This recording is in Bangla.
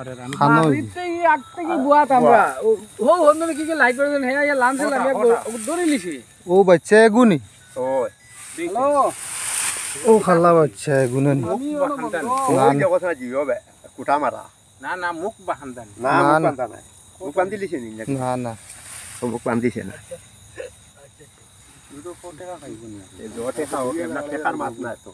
ও বাচ্চা এগুনি ও খাল্লা বাচ্চা এগুনি কুটা মারা না না মুখ বাহান্দান না না মুখ বান্ধিলিছে না না মুখ বান্ধিছে না দুটো কোটে খাইব না জটে খাও কেমন টেকার মাছ না তো